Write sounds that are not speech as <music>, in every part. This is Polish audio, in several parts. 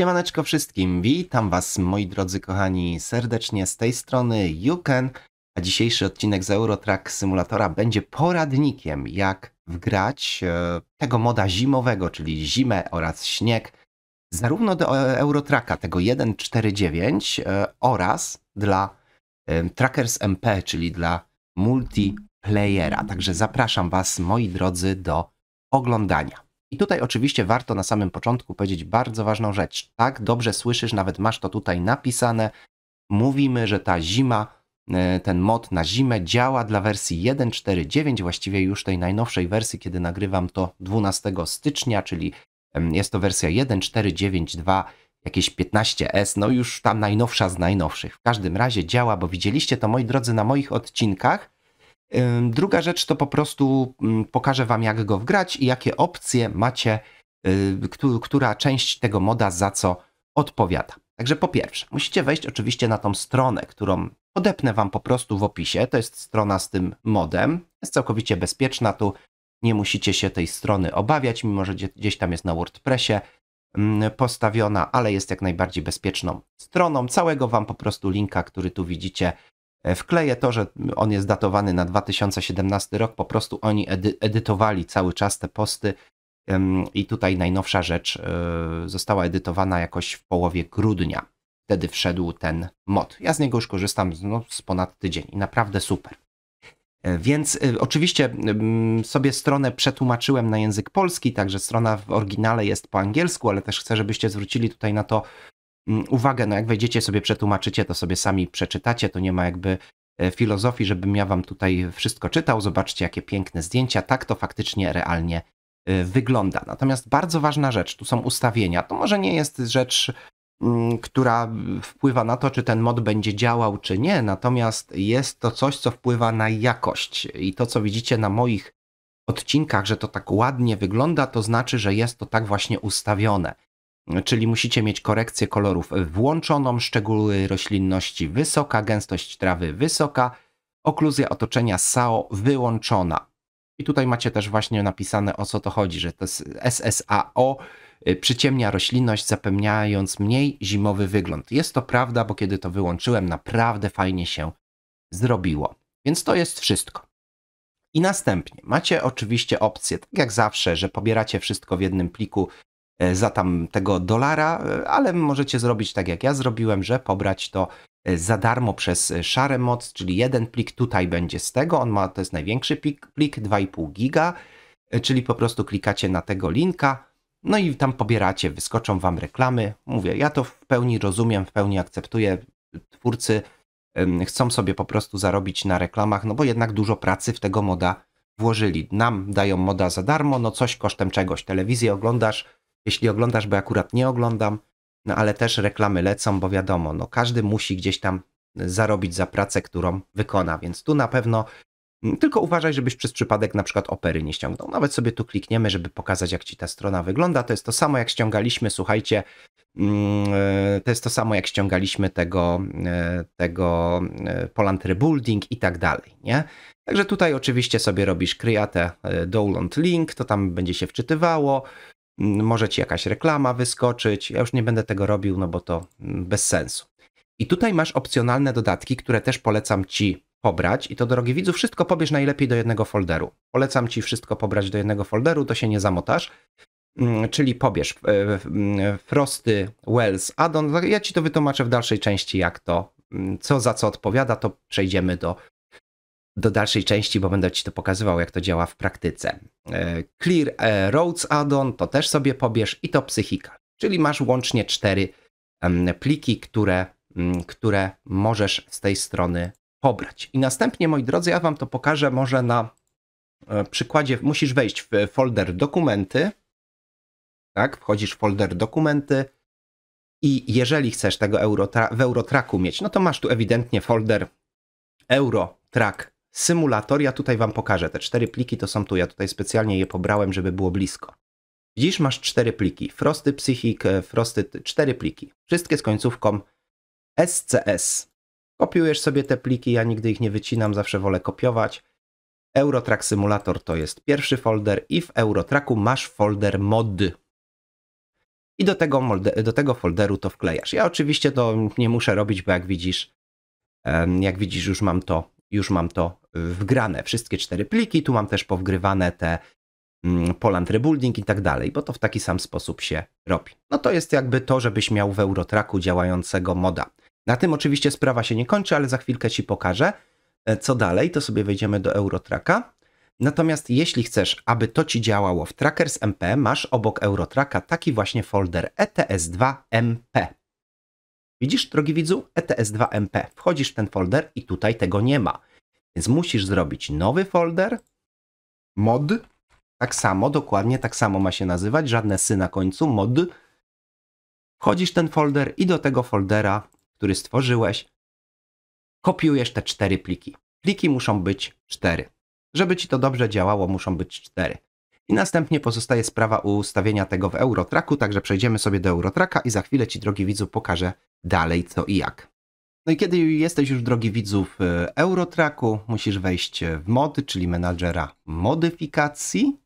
Siemaneczko wszystkim, witam was moi drodzy kochani serdecznie z tej strony Juken, a dzisiejszy odcinek z Eurotrack Simulatora będzie poradnikiem jak wgrać e, tego moda zimowego, czyli zimę oraz śnieg, zarówno do e, Eurotracka tego 1.4.9 e, oraz dla Trackers MP, czyli dla multiplayera. Także zapraszam was moi drodzy do oglądania. I tutaj oczywiście warto na samym początku powiedzieć bardzo ważną rzecz. Tak, dobrze słyszysz, nawet masz to tutaj napisane. Mówimy, że ta zima, e, ten mod na zimę działa dla wersji 1.4.9, właściwie już tej najnowszej wersji, kiedy nagrywam to 12 stycznia, czyli jest to wersja 1.4.9.2 jakieś 15S, no już tam najnowsza z najnowszych. W każdym razie działa, bo widzieliście to moi drodzy na moich odcinkach, Druga rzecz to po prostu mm, pokażę Wam, jak go wgrać i jakie opcje macie, y, która część tego moda za co odpowiada. Także po pierwsze, musicie wejść oczywiście na tą stronę, którą podepnę Wam po prostu w opisie. To jest strona z tym modem. Jest całkowicie bezpieczna, tu nie musicie się tej strony obawiać, mimo że gdzieś tam jest na WordPressie postawiona, ale jest jak najbardziej bezpieczną stroną. Całego Wam po prostu linka, który tu widzicie, E, wkleję to, że on jest datowany na 2017 rok, po prostu oni edy edytowali cały czas te posty i tutaj najnowsza rzecz e, została edytowana jakoś w połowie grudnia. Wtedy wszedł ten mod. Ja z niego już korzystam no, z ponad tydzień i naprawdę super. E, więc oczywiście sobie stronę przetłumaczyłem na język polski, także strona w oryginale jest po angielsku, ale też chcę, żebyście zwrócili tutaj na to Mm, uwagę, no jak wejdziecie sobie, przetłumaczycie, to sobie sami przeczytacie, to nie ma jakby e, filozofii, żebym ja wam tutaj wszystko czytał. Zobaczcie, jakie piękne zdjęcia. Tak to faktycznie realnie e, wygląda. Natomiast bardzo ważna rzecz, tu są ustawienia. To może nie jest rzecz, mm, która wpływa na to, czy ten mod będzie działał, czy nie, natomiast jest to coś, co wpływa na jakość. I to, co widzicie na moich odcinkach, że to tak ładnie wygląda, to znaczy, że jest to tak właśnie ustawione czyli musicie mieć korekcję kolorów włączoną, szczegóły roślinności wysoka, gęstość trawy wysoka, okluzja otoczenia SAO wyłączona. I tutaj macie też właśnie napisane o co to chodzi, że to SSAO y, przyciemnia roślinność, zapewniając mniej zimowy wygląd. Jest to prawda, bo kiedy to wyłączyłem, naprawdę fajnie się zrobiło. Więc to jest wszystko. I następnie macie oczywiście opcję, tak jak zawsze, że pobieracie wszystko w jednym pliku E, za tam tego dolara, e, ale możecie zrobić tak jak ja zrobiłem, że pobrać to e, za darmo przez szare moc, czyli jeden plik tutaj będzie z tego, on ma, to jest największy plik, plik 2,5 giga, czyli po prostu klikacie na tego linka, no i tam pobieracie, wyskoczą wam reklamy. Mówię, ja to w pełni rozumiem, w pełni akceptuję. Twórcy chcą sobie po prostu zarobić na reklamach, no bo jednak dużo pracy w tego moda włożyli. Nam dają moda za darmo, no coś kosztem czegoś. Telewizję oglądasz, jeśli oglądasz, bo akurat nie oglądam, no ale też reklamy lecą, bo wiadomo, no każdy musi gdzieś tam zarobić za pracę, którą wykona, więc tu na pewno mm, tylko uważaj, żebyś przez przypadek na przykład opery nie ściągnął. Nawet sobie tu klikniemy, żeby pokazać, jak ci ta strona wygląda. To jest to samo, jak ściągaliśmy, słuchajcie, mm, e, to jest to samo, jak ściągaliśmy tego, e, tego e, Poland Rebuilding i tak dalej, nie? Także tutaj oczywiście sobie robisz create download link, to tam będzie się wczytywało, może ci jakaś reklama wyskoczyć. Ja już nie będę tego robił, no bo to mm, bez sensu. I tutaj masz opcjonalne dodatki, które też polecam ci pobrać. I to, drogi widzu, wszystko pobierz najlepiej do jednego folderu. Polecam ci wszystko pobrać do jednego folderu, to się nie zamotasz. Mm, czyli pobierz e, mm, Frosty Wells Addon. Ja ci to wytłumaczę w dalszej części, jak to, co za co odpowiada, to przejdziemy do do dalszej części, bo będę Ci to pokazywał, jak to działa w praktyce. E, clear e, Roads Addon to też sobie pobierz i to psychika. Czyli masz łącznie cztery pliki, które, mm, które możesz z tej strony pobrać. I następnie, moi drodzy, ja Wam to pokażę może na e, przykładzie. Musisz wejść w folder dokumenty. Tak, wchodzisz w folder dokumenty. I jeżeli chcesz tego Eurotra w Eurotraku mieć, no to masz tu ewidentnie folder Eurotrack symulator. Ja tutaj Wam pokażę. Te cztery pliki to są tu. Ja tutaj specjalnie je pobrałem, żeby było blisko. widzisz masz cztery pliki. Frosty Psychic, e, Frosty, cztery pliki. Wszystkie z końcówką SCS. Kopiujesz sobie te pliki, ja nigdy ich nie wycinam, zawsze wolę kopiować. Eurotrack Simulator to jest pierwszy folder i w Eurotracku masz folder mod. I do tego, do tego folderu to wklejasz. Ja oczywiście to nie muszę robić, bo jak widzisz, jak widzisz już mam to już mam to wgrane. Wszystkie cztery pliki, tu mam też powgrywane te mm, Poland Rebuilding i tak dalej, bo to w taki sam sposób się robi. No to jest jakby to, żebyś miał w Eurotraku działającego moda. Na tym oczywiście sprawa się nie kończy, ale za chwilkę Ci pokażę, e, co dalej, to sobie wejdziemy do Eurotraka. Natomiast jeśli chcesz, aby to Ci działało w Trackers MP, masz obok Eurotraka taki właśnie folder ETS2MP. Widzisz, drogi widzu, ETS2MP. Wchodzisz w ten folder i tutaj tego nie ma. Więc musisz zrobić nowy folder, mod, tak samo, dokładnie tak samo ma się nazywać, żadne sy na końcu, mod. Wchodzisz w ten folder i do tego foldera, który stworzyłeś, kopiujesz te cztery pliki. Pliki muszą być cztery. Żeby ci to dobrze działało, muszą być cztery. I następnie pozostaje sprawa ustawienia tego w Eurotracku, także przejdziemy sobie do Eurotracka i za chwilę ci, drogi widzu, pokażę, dalej, co i jak. No i kiedy jesteś już, drogi widzów Eurotracku, y, Eurotraku, musisz wejść w mody, czyli menadżera modyfikacji.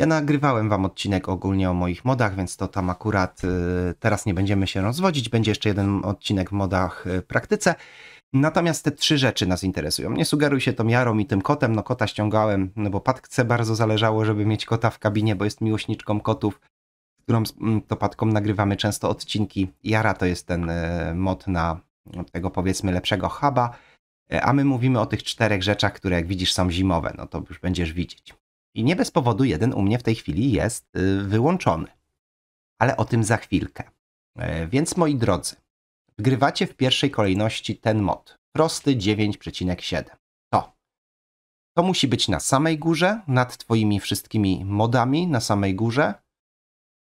Ja nagrywałem wam odcinek ogólnie o moich modach, więc to tam akurat y, teraz nie będziemy się rozwodzić. Będzie jeszcze jeden odcinek w modach y, praktyce. Natomiast te trzy rzeczy nas interesują. Nie sugeruj się tą jarą i tym kotem. No kota ściągałem, no bo patkce bardzo zależało, żeby mieć kota w kabinie, bo jest miłośniczką kotów którą mm, Topatką nagrywamy często odcinki. Jara to jest ten e, mod na tego powiedzmy lepszego huba, e, a my mówimy o tych czterech rzeczach, które jak widzisz są zimowe, no to już będziesz widzieć. I nie bez powodu jeden u mnie w tej chwili jest y, wyłączony. Ale o tym za chwilkę. E, więc moi drodzy, wgrywacie w pierwszej kolejności ten mod. Prosty 9,7. To. To musi być na samej górze, nad twoimi wszystkimi modami na samej górze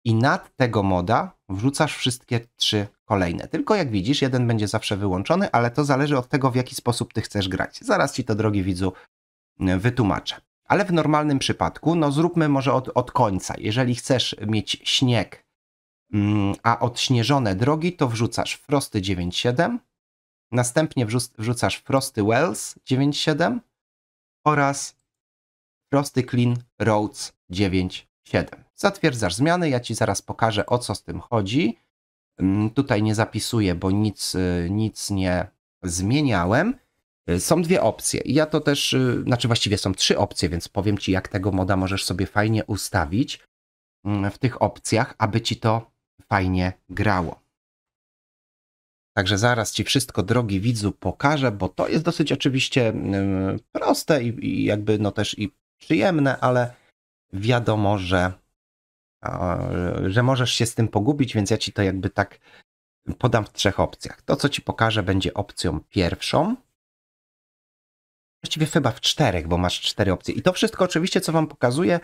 i nad tego moda wrzucasz wszystkie trzy kolejne. Tylko jak widzisz, jeden będzie zawsze wyłączony, ale to zależy od tego, w jaki sposób ty chcesz grać. Zaraz ci to, drogi widzu, wytłumaczę. Ale w normalnym przypadku, no zróbmy może od, od końca. Jeżeli chcesz mieć śnieg, mm, a odśnieżone drogi, to wrzucasz Frosty 9.7, następnie wrzucasz Frosty Wells 9.7 oraz Frosty Clean Roads 9.7. Zatwierdzasz zmiany, ja ci zaraz pokażę o co z tym chodzi. Mm, tutaj nie zapisuję, bo nic, y, nic nie zmieniałem. Y, są dwie opcje. Ja to też, y, znaczy właściwie są trzy opcje, więc powiem ci, jak tego moda możesz sobie fajnie ustawić mm, w tych opcjach, aby ci to fajnie grało. Także zaraz ci wszystko, drogi widzu, pokażę, bo to jest dosyć oczywiście mm, proste i, i jakby no też i przyjemne, ale wiadomo, że że możesz się z tym pogubić, więc ja ci to jakby tak podam w trzech opcjach. To, co ci pokażę, będzie opcją pierwszą. Właściwie chyba w czterech, bo masz cztery opcje. I to wszystko oczywiście, co wam pokazuję,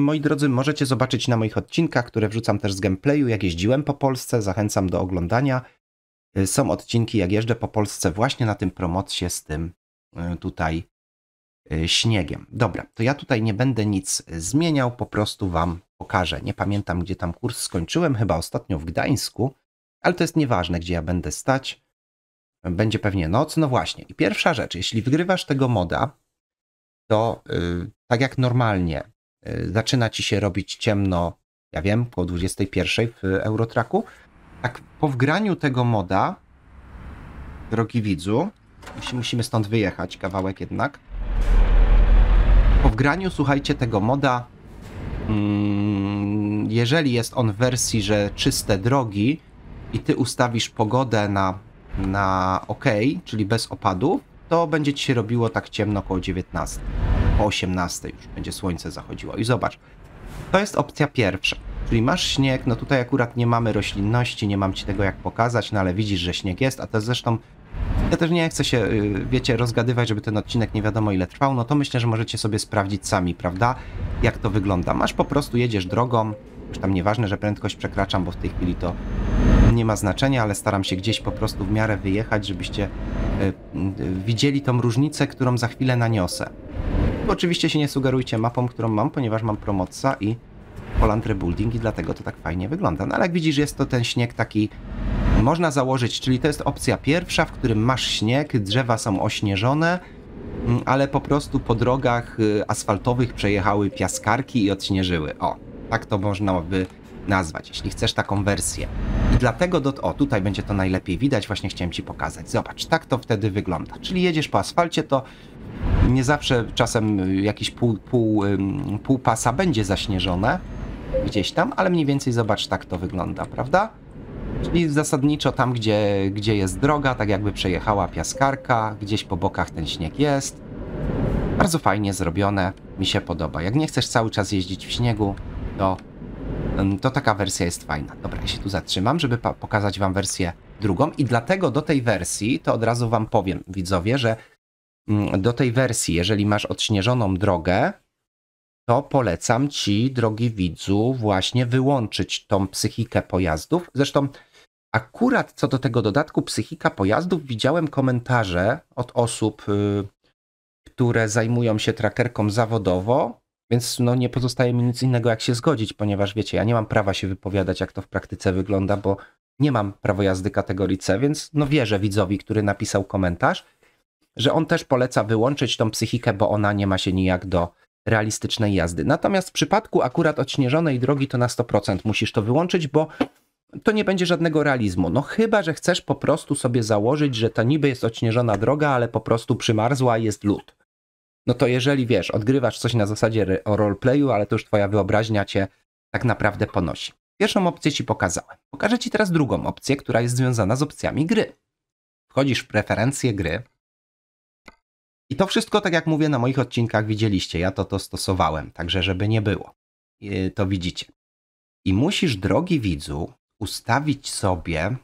moi drodzy, możecie zobaczyć na moich odcinkach, które wrzucam też z gameplayu, jak jeździłem po Polsce. Zachęcam do oglądania. Y, są odcinki, jak jeżdżę po Polsce, właśnie na tym promocie z tym y, tutaj E, śniegiem. Dobra, to ja tutaj nie będę nic zmieniał, po prostu Wam pokażę. Nie pamiętam, gdzie tam kurs skończyłem, chyba ostatnio w Gdańsku, ale to jest nieważne, gdzie ja będę stać. Będzie pewnie noc. No właśnie. I pierwsza rzecz, jeśli wygrywasz tego moda, to yy, tak jak normalnie yy, zaczyna ci się robić ciemno, ja wiem, po 21 w Eurotraku, tak po wgraniu tego moda, drogi widzu, musimy stąd wyjechać kawałek jednak, po wgraniu, słuchajcie, tego moda, mm, jeżeli jest on w wersji, że czyste drogi i ty ustawisz pogodę na, na OK, czyli bez opadów, to będzie ci się robiło tak ciemno około 19. Po 18 już będzie słońce zachodziło. I zobacz, to jest opcja pierwsza. Czyli masz śnieg, no tutaj akurat nie mamy roślinności, nie mam ci tego jak pokazać, no ale widzisz, że śnieg jest, a to jest zresztą ja też nie chcę się, y, wiecie, rozgadywać, żeby ten odcinek nie wiadomo ile trwał, no to myślę, że możecie sobie sprawdzić sami, prawda, jak to wygląda. Masz po prostu, jedziesz drogą, już tam nieważne, że prędkość przekraczam, bo w tej chwili to nie ma znaczenia, ale staram się gdzieś po prostu w miarę wyjechać, żebyście y, y, widzieli tą różnicę, którą za chwilę naniosę. Oczywiście się nie sugerujcie mapą, którą mam, ponieważ mam promocja i Poland Rebuilding i dlatego to tak fajnie wygląda. No ale jak widzisz, jest to ten śnieg taki Mhm. można założyć, czyli to jest opcja pierwsza, w którym masz śnieg, drzewa są ośnieżone, mm, ale po prostu po drogach y, asfaltowych przejechały piaskarki i odśnieżyły. O, tak to można by nazwać, jeśli chcesz taką wersję. I dlatego, do, o tutaj będzie to najlepiej widać, właśnie chciałem Ci pokazać. Zobacz, tak to wtedy wygląda. Czyli jedziesz po asfalcie, to nie zawsze czasem y, jakiś pół, pół, pół pasa będzie zaśnieżone gdzieś tam, ale mniej więcej zobacz, tak to wygląda, prawda? Czyli zasadniczo tam, gdzie, gdzie jest droga, tak jakby przejechała piaskarka, gdzieś po bokach ten śnieg jest. Bardzo fajnie zrobione, mi się podoba. Jak nie chcesz cały czas jeździć w śniegu, to, mm, to taka wersja jest fajna. Dobra, ja się tu zatrzymam, żeby pokazać Wam wersję drugą i dlatego do tej wersji, to od razu Wam powiem, widzowie, że mm, do tej wersji, jeżeli masz odśnieżoną drogę, to polecam ci, drogi widzu, właśnie wyłączyć tą psychikę pojazdów. Zresztą akurat co do tego dodatku psychika pojazdów widziałem komentarze od osób, y, które zajmują się trackerką zawodowo, więc no nie pozostaje mi nic innego jak się zgodzić, ponieważ wiecie, ja nie mam prawa się wypowiadać jak to w praktyce wygląda, bo nie mam prawo jazdy kategorii C, więc no wierzę widzowi, który napisał komentarz, że on też poleca wyłączyć tą psychikę, bo ona nie ma się nijak do realistycznej jazdy. Natomiast w przypadku akurat odśnieżonej drogi to na 100% musisz to wyłączyć, bo to nie będzie żadnego realizmu. No chyba, że chcesz po prostu sobie założyć, że ta niby jest odśnieżona droga, ale po prostu przymarzła i jest lód. No to jeżeli wiesz, odgrywasz coś na zasadzie o roleplayu, ale to już twoja wyobraźnia cię tak naprawdę ponosi. Pierwszą opcję ci pokazałem. Pokażę ci teraz drugą opcję, która jest związana z opcjami gry. Wchodzisz w preferencje gry, i to wszystko, tak jak mówię, na moich odcinkach widzieliście. Ja to, to stosowałem, także żeby nie było. To widzicie. I musisz, drogi widzu, ustawić sobie.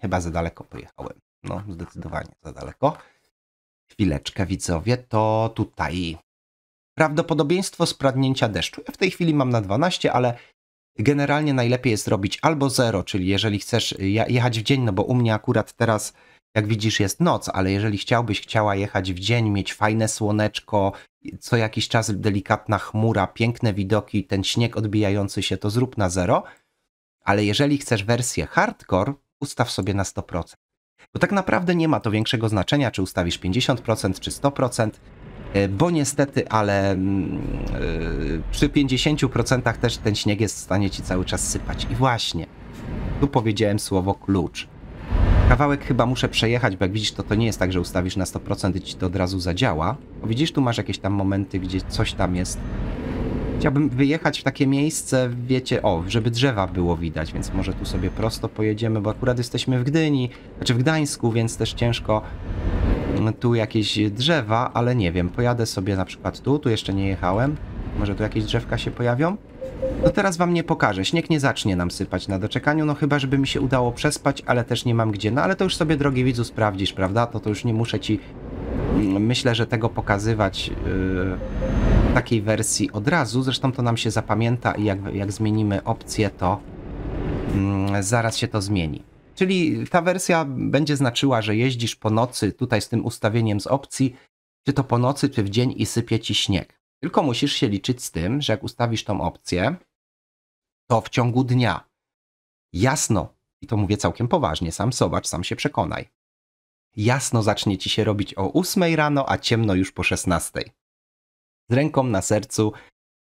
Chyba za daleko pojechałem. No, zdecydowanie za daleko. Chwileczkę, widzowie, to tutaj. Prawdopodobieństwo spadnięcia deszczu. Ja w tej chwili mam na 12, ale generalnie najlepiej jest robić albo 0, czyli jeżeli chcesz jechać w dzień, no bo u mnie akurat teraz jak widzisz, jest noc, ale jeżeli chciałbyś, chciała jechać w dzień, mieć fajne słoneczko, co jakiś czas delikatna chmura, piękne widoki, ten śnieg odbijający się, to zrób na zero. Ale jeżeli chcesz wersję hardcore, ustaw sobie na 100%. Bo tak naprawdę nie ma to większego znaczenia, czy ustawisz 50% czy 100%, e, bo niestety, ale mm, e, przy 50% też ten śnieg jest w stanie ci cały czas sypać. I właśnie, tu powiedziałem słowo klucz. Kawałek chyba muszę przejechać, bo jak widzisz, to to nie jest tak, że ustawisz na 100% i ci to od razu zadziała. widzisz, tu masz jakieś tam momenty, gdzie coś tam jest. Chciałbym wyjechać w takie miejsce, wiecie, o, żeby drzewa było widać, więc może tu sobie prosto pojedziemy, bo akurat jesteśmy w Gdyni, znaczy w Gdańsku, więc też ciężko mm, tu jakieś drzewa, ale nie wiem, pojadę sobie na przykład tu, tu jeszcze nie jechałem. Może tu jakieś drzewka się pojawią? No teraz wam nie pokażę, śnieg nie zacznie nam sypać na doczekaniu, no chyba żeby mi się udało przespać, ale też nie mam gdzie. No ale to już sobie drogi widzu sprawdzisz, prawda? To to już nie muszę ci, mm, myślę, że tego pokazywać yy, takiej wersji od razu. Zresztą to nam się zapamięta i jak, jak zmienimy opcję, to yy, zaraz się to zmieni. Czyli ta wersja będzie znaczyła, że jeździsz po nocy tutaj z tym ustawieniem z opcji, czy to po nocy, czy w dzień i sypie ci śnieg. Tylko musisz się liczyć z tym, że jak ustawisz tą opcję, to w ciągu dnia. Jasno, i to mówię całkiem poważnie, sam zobacz, sam się przekonaj. Jasno zacznie ci się robić o 8 rano, a ciemno już po 16. Z ręką na sercu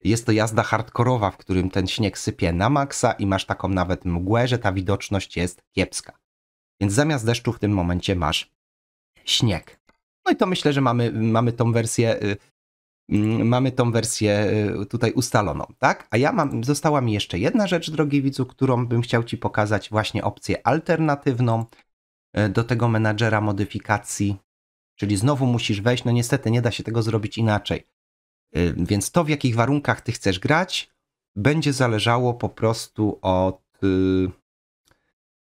jest to jazda hardkorowa, w którym ten śnieg sypie na maksa i masz taką nawet mgłę, że ta widoczność jest kiepska. Więc zamiast deszczu w tym momencie masz śnieg. No i to myślę, że mamy, mamy tą wersję y, Mm, mamy tą wersję y, tutaj ustaloną, tak? A ja mam, została mi jeszcze jedna rzecz, drogi widzu, którą bym chciał Ci pokazać, właśnie opcję alternatywną y, do tego menadżera modyfikacji, czyli znowu musisz wejść, no niestety nie da się tego zrobić inaczej. Y, więc to, w jakich warunkach Ty chcesz grać, będzie zależało po prostu od,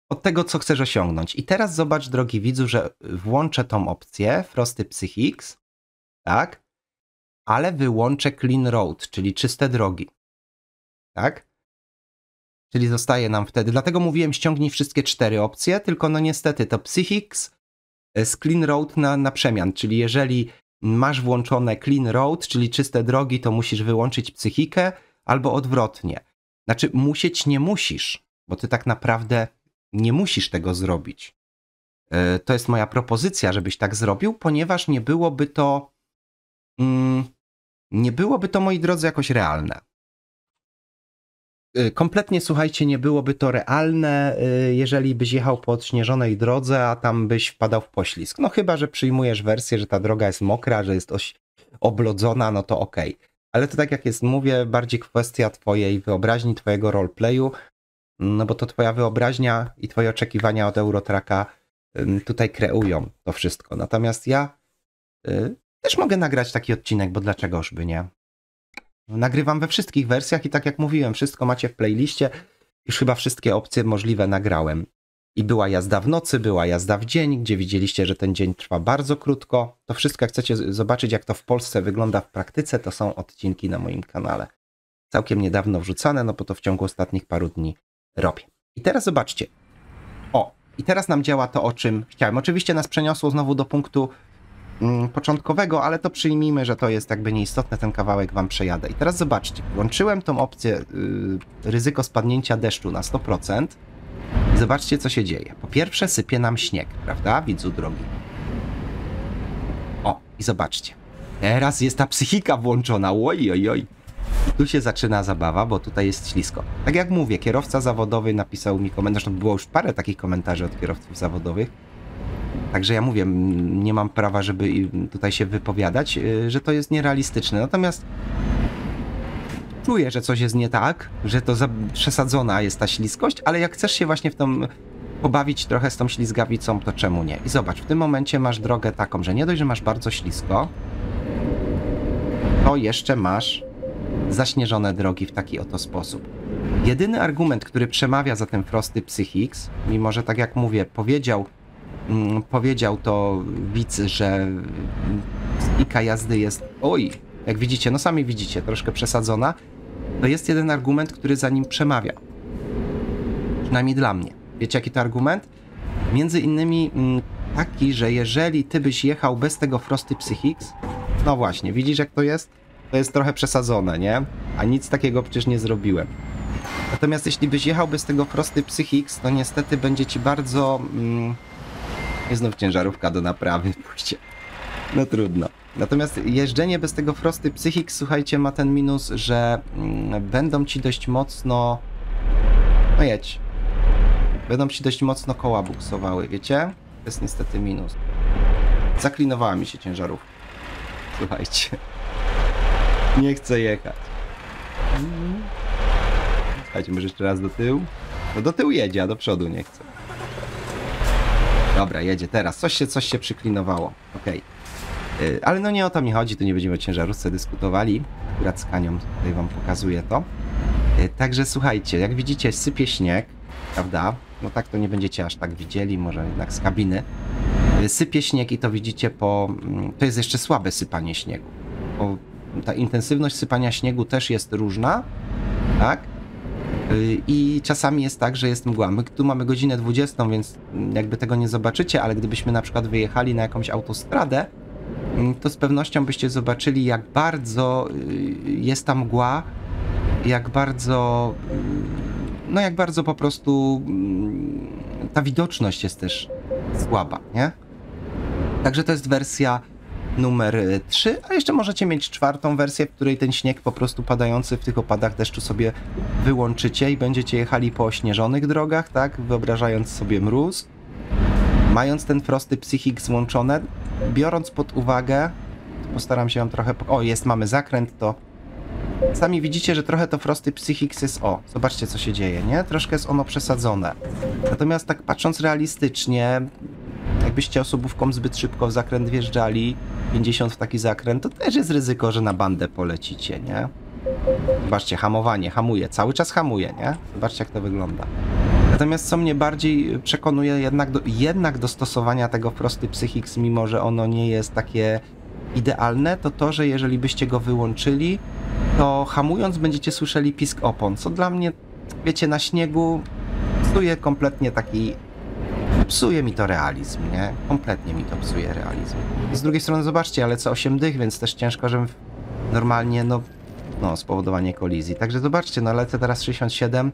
od tego, co chcesz osiągnąć. I teraz zobacz, drogi widzu, że włączę tą opcję Frosty Psychics, tak? ale wyłączę clean road, czyli czyste drogi. Tak? Czyli zostaje nam wtedy. Dlatego mówiłem, ściągnij wszystkie cztery opcje, tylko no niestety to Psychics e, z clean road na, na przemian, czyli jeżeli masz włączone clean road, czyli czyste drogi, to musisz wyłączyć psychikę albo odwrotnie. Znaczy musieć nie musisz, bo ty tak naprawdę nie musisz tego zrobić. E, to jest moja propozycja, żebyś tak zrobił, ponieważ nie byłoby to mm, nie byłoby to, moi drodzy, jakoś realne. Y, kompletnie, słuchajcie, nie byłoby to realne, y, jeżeli byś jechał po odśnieżonej drodze, a tam byś wpadał w poślizg. No chyba, że przyjmujesz wersję, że ta droga jest mokra, że jest oś oblodzona, no to okej. Okay. Ale to tak jak jest, mówię, bardziej kwestia twojej wyobraźni, twojego roleplayu, no bo to twoja wyobraźnia i twoje oczekiwania od Eurotraka tutaj kreują to wszystko. Natomiast ja y, też mogę nagrać taki odcinek, bo dlaczegożby nie? Nagrywam we wszystkich wersjach i tak jak mówiłem, wszystko macie w playliście. Już chyba wszystkie opcje możliwe nagrałem. I była jazda w nocy, była jazda w dzień, gdzie widzieliście, że ten dzień trwa bardzo krótko. To wszystko, jak chcecie zobaczyć, jak to w Polsce wygląda w praktyce, to są odcinki na moim kanale. Całkiem niedawno wrzucane, no bo to w ciągu ostatnich paru dni robię. I teraz zobaczcie. O, i teraz nam działa to, o czym chciałem. Oczywiście nas przeniosło znowu do punktu Mm, początkowego, ale to przyjmijmy, że to jest jakby nieistotne, ten kawałek wam przejadę. I teraz zobaczcie, włączyłem tą opcję y, ryzyko spadnięcia deszczu na 100%. Zobaczcie, co się dzieje. Po pierwsze sypie nam śnieg, prawda, widzu drogi? O, i zobaczcie. Teraz jest ta psychika włączona, oj, oj, oj. I tu się zaczyna zabawa, bo tutaj jest ślisko. Tak jak mówię, kierowca zawodowy napisał mi komentarz, to było już parę takich komentarzy od kierowców zawodowych, Także ja mówię, nie mam prawa, żeby tutaj się wypowiadać, y, że to jest nierealistyczne. Natomiast czuję, że coś jest nie tak, że to przesadzona jest ta śliskość, ale jak chcesz się właśnie w tą pobawić trochę z tą ślizgawicą, to czemu nie? I zobacz, w tym momencie masz drogę taką, że nie dość, że masz bardzo ślisko, to jeszcze masz zaśnieżone drogi w taki oto sposób. Jedyny argument, który przemawia za tym Frosty Psychix, mimo że tak jak mówię, powiedział Mm, powiedział to widz, że ika jazdy jest, oj, jak widzicie, no sami widzicie, troszkę przesadzona, to jest jeden argument, który za nim przemawia. Przynajmniej dla mnie. Wiecie, jaki to argument? Między innymi mm, taki, że jeżeli ty byś jechał bez tego Frosty Psychix, no właśnie, widzisz jak to jest? To jest trochę przesadzone, nie? A nic takiego przecież nie zrobiłem. Natomiast jeśli byś jechał bez tego Frosty Psychix, to niestety będzie ci bardzo... Mm, i znów ciężarówka do naprawy pójdzie. No trudno. Natomiast jeżdżenie bez tego Frosty Psychic, słuchajcie, ma ten minus, że mm, będą ci dość mocno... No jedź. Będą ci dość mocno koła buksowały, wiecie? To jest niestety minus. Zaklinowała mi się ciężarówka. Słuchajcie. Nie chcę jechać. Słuchajcie, może jeszcze raz do tyłu? No do tyłu jedzie, a do przodu nie chcę. Dobra, jedzie teraz. Coś się, coś się przyklinowało. Okej. Okay. Yy, ale no nie o to mi chodzi, tu nie będziemy o ciężarówce dyskutowali. Akurat z Kanią tutaj wam pokazuję to. Yy, także słuchajcie, jak widzicie sypie śnieg, prawda? No tak to nie będziecie aż tak widzieli, może jednak z kabiny. Yy, sypie śnieg i to widzicie po... Mm, to jest jeszcze słabe sypanie śniegu. Bo ta intensywność sypania śniegu też jest różna, tak? Y, I czasami jest tak, że jest mgła. My tu mamy godzinę 20, więc jakby tego nie zobaczycie, ale gdybyśmy na przykład wyjechali na jakąś autostradę, mm, to z pewnością byście zobaczyli, jak bardzo y, jest ta mgła, jak bardzo, y, no jak bardzo po prostu mm, ta widoczność jest też słaba, nie? Także to jest wersja numer 3, e, a jeszcze możecie mieć czwartą wersję, w której ten śnieg po prostu padający w tych opadach deszczu sobie wyłączycie i będziecie jechali po ośnieżonych drogach, tak, wyobrażając sobie mróz. Mając ten prosty psychik złączone, biorąc pod uwagę, postaram się ją trochę... O, jest, mamy zakręt, to Sami widzicie, że trochę to Frosty psychiks jest o. Zobaczcie, co się dzieje, nie? Troszkę jest ono przesadzone. Natomiast tak patrząc realistycznie, jakbyście osobówką zbyt szybko w zakręt wjeżdżali, 50 w taki zakręt, to też jest ryzyko, że na bandę polecicie, nie? Zobaczcie, hamowanie, hamuje, cały czas hamuje, nie? Zobaczcie, jak to wygląda. Natomiast co mnie bardziej przekonuje jednak do, jednak do stosowania tego prosty Psychix, mimo że ono nie jest takie idealne, to to, że jeżeli byście go wyłączyli, to hamując będziecie słyszeli pisk opon, co dla mnie, wiecie, na śniegu stuje kompletnie taki psuje mi to realizm, nie? Kompletnie mi to psuje realizm. z drugiej strony zobaczcie, ale co 8 dych, więc też ciężko, żebym normalnie, no, no, spowodowanie kolizji. Także zobaczcie, no lecę teraz 67,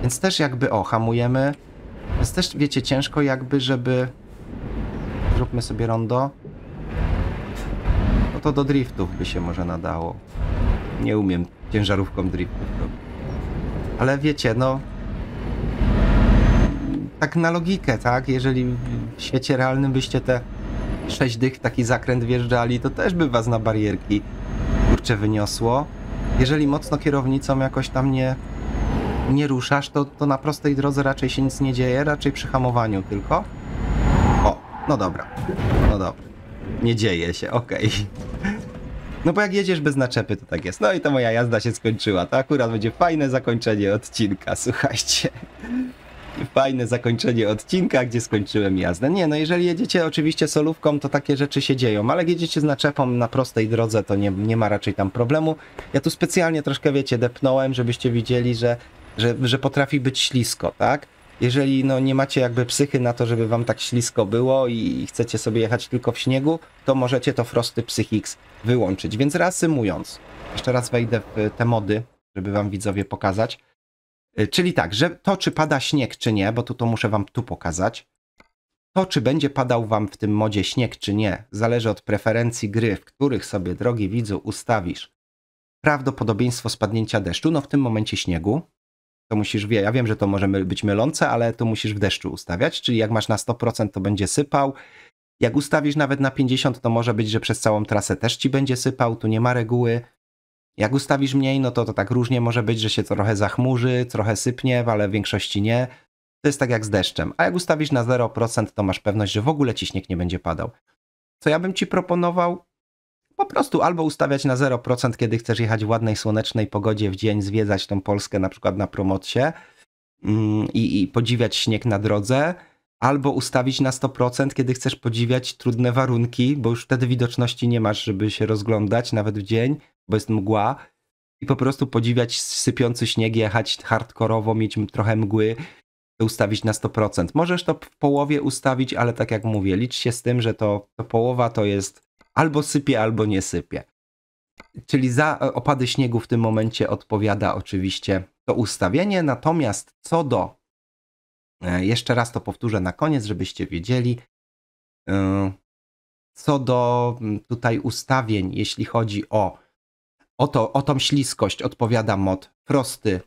więc też jakby, o, hamujemy. Więc też, wiecie, ciężko jakby, żeby... Zróbmy sobie rondo. No to do driftów by się może nadało. Nie umiem ciężarówką driftów robić. Ale wiecie, no, tak na logikę, tak? Jeżeli w świecie realnym byście te 6 dych w taki zakręt wjeżdżali, to też by was na barierki kurcze wyniosło. Jeżeli mocno kierownicą jakoś tam nie, nie ruszasz, to, to na prostej drodze raczej się nic nie dzieje, raczej przy hamowaniu tylko. O, no dobra, no dobra. Nie dzieje się, okej. Okay. <laughs> No bo jak jedziesz bez naczepy, to tak jest. No i to moja jazda się skończyła. To akurat będzie fajne zakończenie odcinka, słuchajcie fajne zakończenie odcinka, gdzie skończyłem jazdę. Nie, no jeżeli jedziecie oczywiście solówką, to takie rzeczy się dzieją, ale jedziecie z naczepą na prostej drodze, to nie, nie ma raczej tam problemu. Ja tu specjalnie troszkę, wiecie, depnąłem, żebyście widzieli, że, że, że potrafi być ślisko, tak? jeżeli no, nie macie jakby psychy na to, żeby wam tak ślisko było i chcecie sobie jechać tylko w śniegu, to możecie to Frosty Psychix wyłączyć. Więc reasymując, jeszcze raz wejdę w te mody, żeby wam widzowie pokazać. E, czyli tak, że to czy pada śnieg, czy nie, bo tu to muszę wam tu pokazać. To, czy będzie padał wam w tym modzie śnieg, czy nie, zależy od preferencji gry, w których sobie, drogi widzu, ustawisz prawdopodobieństwo spadnięcia deszczu, no w tym momencie śniegu. To musisz, ja wiem, że to może być mylące, ale to musisz w deszczu ustawiać, czyli jak masz na 100% to będzie sypał. Jak ustawisz nawet na 50, to może być, że przez całą trasę też ci będzie sypał, tu nie ma reguły. Jak ustawisz mniej, no to to tak różnie może być, że się trochę zachmurzy, trochę sypnie, ale w większości nie. To jest tak jak z deszczem. A jak ustawisz na 0%, to masz pewność, że w ogóle ci śnieg nie będzie padał. Co ja bym ci proponował? Po prostu albo ustawiać na 0%, kiedy chcesz jechać w ładnej, słonecznej pogodzie w dzień, zwiedzać tą Polskę na przykład na promocie mm, i, i podziwiać śnieg na drodze, albo ustawić na 100%, kiedy chcesz podziwiać trudne warunki, bo już wtedy widoczności nie masz, żeby się rozglądać nawet w dzień, bo jest mgła i po prostu podziwiać sypiący śnieg, jechać hardkorowo, mieć trochę mgły, ustawić na 100%. Możesz to w połowie ustawić, ale tak jak mówię, licz się z tym, że to, to połowa to jest albo sypie, albo nie sypie. Czyli za e, opady śniegu w tym momencie odpowiada oczywiście to ustawienie, natomiast co do, e, jeszcze raz to powtórzę na koniec, żebyście wiedzieli, e, co do tutaj ustawień, jeśli chodzi o o, to, o tą śliskość odpowiada mod Frosty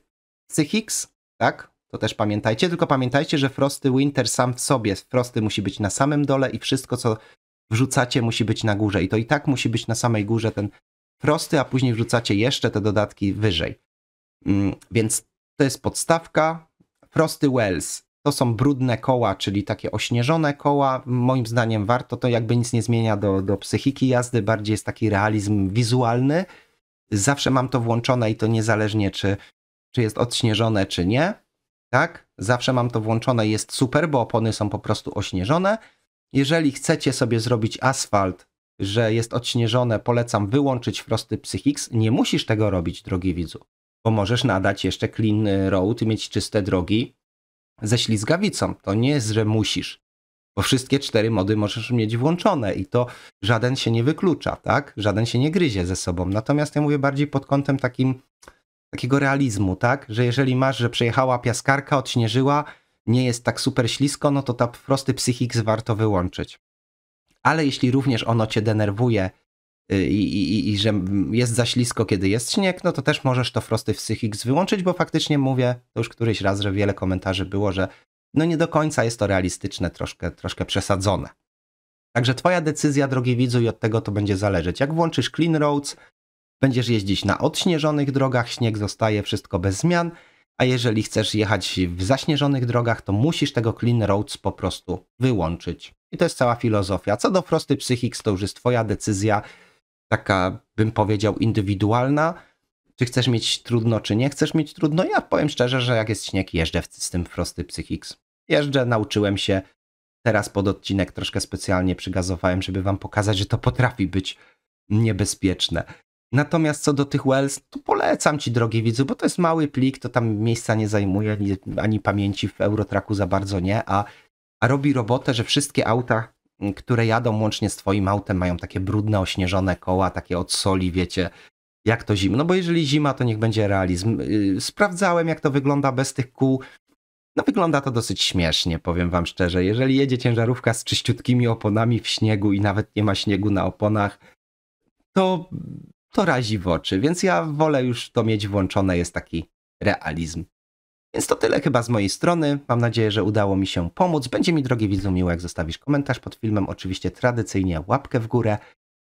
Psychix, tak? To też pamiętajcie, tylko pamiętajcie, że Frosty Winter sam w sobie, Frosty musi być na samym dole i wszystko, co wrzucacie, musi być na górze. I to i tak musi być na samej górze ten Frosty, a później wrzucacie jeszcze te dodatki wyżej. Mm, więc to jest podstawka. Frosty Wells to są brudne koła, czyli takie ośnieżone koła. Moim zdaniem warto, to jakby nic nie zmienia do, do psychiki jazdy, bardziej jest taki realizm wizualny. Zawsze mam to włączone i to niezależnie, czy, czy jest odśnieżone, czy nie. Tak? Zawsze mam to włączone, jest super, bo opony są po prostu ośnieżone. Jeżeli chcecie sobie zrobić asfalt, że jest odśnieżone, polecam wyłączyć frosty Psychix. Nie musisz tego robić, drogi widzu, bo możesz nadać jeszcze clean road, mieć czyste drogi ze ślizgawicą. To nie jest, że musisz bo wszystkie cztery mody możesz mieć włączone i to żaden się nie wyklucza, tak? Żaden się nie gryzie ze sobą. Natomiast ja mówię bardziej pod kątem takim, takiego realizmu, tak? Że jeżeli masz, że przejechała piaskarka, odśnieżyła, nie jest tak super ślisko, no to ta prosty psychik warto wyłączyć. Ale jeśli również ono cię denerwuje y, i, i, i że jest za ślisko, kiedy jest śnieg, no to też możesz to frosty w Psychix wyłączyć, bo faktycznie mówię, to już któryś raz, że wiele komentarzy było, że no nie do końca jest to realistyczne, troszkę, troszkę przesadzone. Także twoja decyzja, drogi widzu, i od tego to będzie zależeć. Jak włączysz Clean Roads, będziesz jeździć na odśnieżonych drogach, śnieg zostaje, wszystko bez zmian, a jeżeli chcesz jechać w zaśnieżonych drogach, to musisz tego Clean Roads po prostu wyłączyć. I to jest cała filozofia. Co do Frosty Psychics, to już jest twoja decyzja, taka bym powiedział indywidualna, czy chcesz mieć trudno, czy nie chcesz mieć trudno? Ja powiem szczerze, że jak jest śnieg, jeżdżę z tym prosty X. Jeżdżę, nauczyłem się. Teraz pod odcinek troszkę specjalnie przygazowałem, żeby wam pokazać, że to potrafi być niebezpieczne. Natomiast co do tych Wells, to polecam ci, drogi widzu, bo to jest mały plik, to tam miejsca nie zajmuje, ani, ani pamięci w Eurotraku za bardzo nie, a, a robi robotę, że wszystkie auta, które jadą łącznie z twoim autem, mają takie brudne, ośnieżone koła, takie od soli, wiecie, jak to zimno, bo jeżeli zima, to niech będzie realizm. Y, sprawdzałem, jak to wygląda bez tych kół. No wygląda to dosyć śmiesznie, powiem wam szczerze. Jeżeli jedzie ciężarówka z czyściutkimi oponami w śniegu i nawet nie ma śniegu na oponach, to, to razi w oczy, więc ja wolę już to mieć włączone, jest taki realizm. Więc to tyle chyba z mojej strony. Mam nadzieję, że udało mi się pomóc. Będzie mi, drogi widzu, miło, jak zostawisz komentarz pod filmem. Oczywiście tradycyjnie łapkę w górę.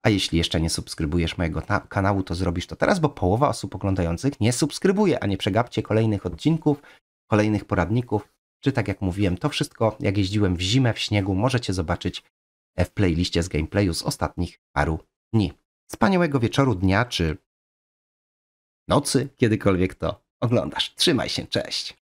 A jeśli jeszcze nie subskrybujesz mojego kanału, to zrobisz to teraz, bo połowa osób oglądających nie subskrybuje, a nie przegapcie kolejnych odcinków, kolejnych poradników, czy tak jak mówiłem, to wszystko, jak jeździłem w zimę, w śniegu, możecie zobaczyć e, w playliście z gameplayu z ostatnich paru dni. Wspaniałego wieczoru, dnia czy nocy, kiedykolwiek to oglądasz. Trzymaj się, cześć!